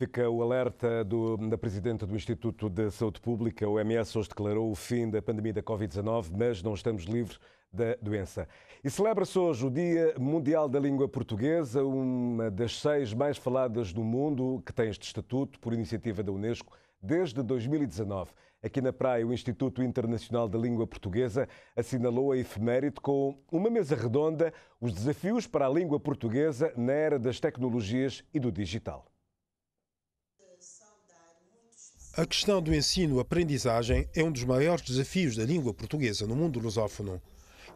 Fica o alerta do, da Presidente do Instituto de Saúde Pública. O MS hoje declarou o fim da pandemia da Covid-19, mas não estamos livres da doença. E celebra-se hoje o Dia Mundial da Língua Portuguesa, uma das seis mais faladas do mundo, que tem este estatuto por iniciativa da Unesco desde 2019. Aqui na praia, o Instituto Internacional da Língua Portuguesa assinalou a efeméride com uma mesa redonda os desafios para a língua portuguesa na era das tecnologias e do digital. A questão do ensino-aprendizagem é um dos maiores desafios da língua portuguesa no mundo lusófono.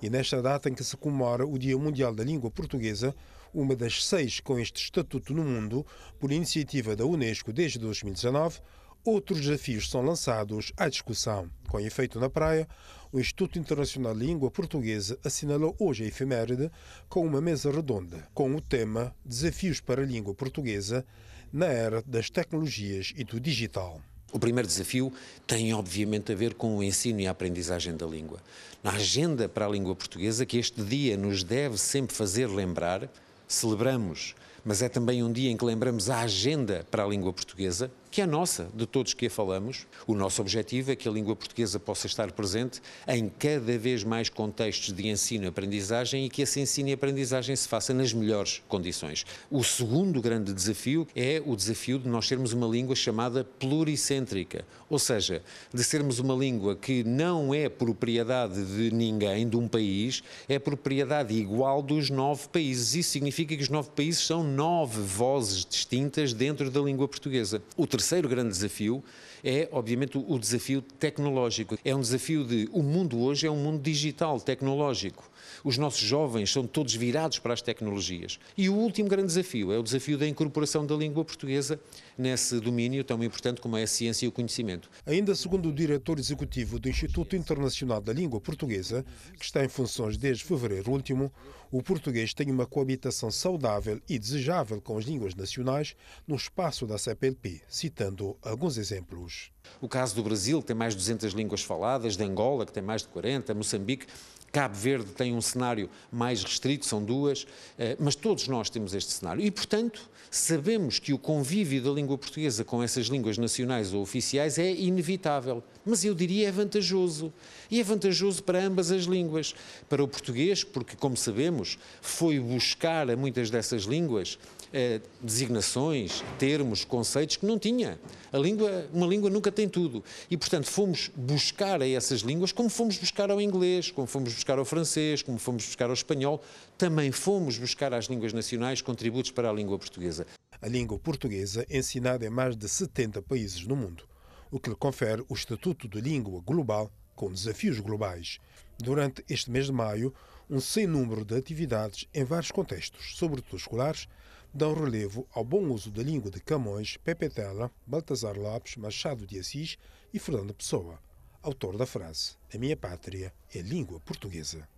E nesta data em que se comemora o Dia Mundial da Língua Portuguesa, uma das seis com este estatuto no mundo, por iniciativa da Unesco desde 2019, outros desafios são lançados à discussão. Com efeito na praia, o Instituto Internacional de Língua Portuguesa assinalou hoje a efeméride com uma mesa redonda, com o tema Desafios para a Língua Portuguesa na Era das Tecnologias e do Digital. O primeiro desafio tem, obviamente, a ver com o ensino e a aprendizagem da língua. Na agenda para a língua portuguesa, que este dia nos deve sempre fazer lembrar, celebramos mas é também um dia em que lembramos a agenda para a língua portuguesa, que é nossa, de todos que a falamos. O nosso objetivo é que a língua portuguesa possa estar presente em cada vez mais contextos de ensino e aprendizagem e que esse ensino e aprendizagem se faça nas melhores condições. O segundo grande desafio é o desafio de nós termos uma língua chamada pluricêntrica, ou seja, de sermos uma língua que não é propriedade de ninguém, de um país, é propriedade igual dos nove países. Isso significa que os nove países são nove vozes distintas dentro da língua portuguesa. O terceiro grande desafio é, obviamente, o desafio tecnológico. É um desafio de. O mundo hoje é um mundo digital, tecnológico. Os nossos jovens são todos virados para as tecnologias. E o último grande desafio é o desafio da incorporação da língua portuguesa nesse domínio tão importante como é a ciência e o conhecimento. Ainda segundo o diretor executivo do Instituto Internacional da Língua Portuguesa, que está em funções desde fevereiro último, o português tem uma coabitação saudável e desejável com as línguas nacionais no espaço da CPLP, citando alguns exemplos. O caso do Brasil, que tem mais de 200 línguas faladas, de Angola, que tem mais de 40, Moçambique, Cabo Verde tem um cenário mais restrito, são duas, eh, mas todos nós temos este cenário. E, portanto, sabemos que o convívio da língua portuguesa com essas línguas nacionais ou oficiais é inevitável, mas eu diria é vantajoso. E é vantajoso para ambas as línguas. Para o português, porque, como sabemos, foi buscar a muitas dessas línguas eh, designações, termos, conceitos que não tinha. A língua, uma língua nunca tem tudo. E, portanto, fomos buscar a essas línguas como fomos buscar ao inglês, como fomos buscar ao francês, como fomos buscar ao espanhol, também fomos buscar às línguas nacionais contributos para a língua portuguesa. A língua portuguesa é ensinada em mais de 70 países no mundo, o que lhe confere o estatuto de língua global com desafios globais. Durante este mês de maio, um sem número de atividades em vários contextos, sobretudo escolares, dão relevo ao bom uso da língua de Camões, Pepe Tela, Baltazar Lopes, Machado de Assis e Fernando Pessoa, autor da frase A minha pátria é língua portuguesa.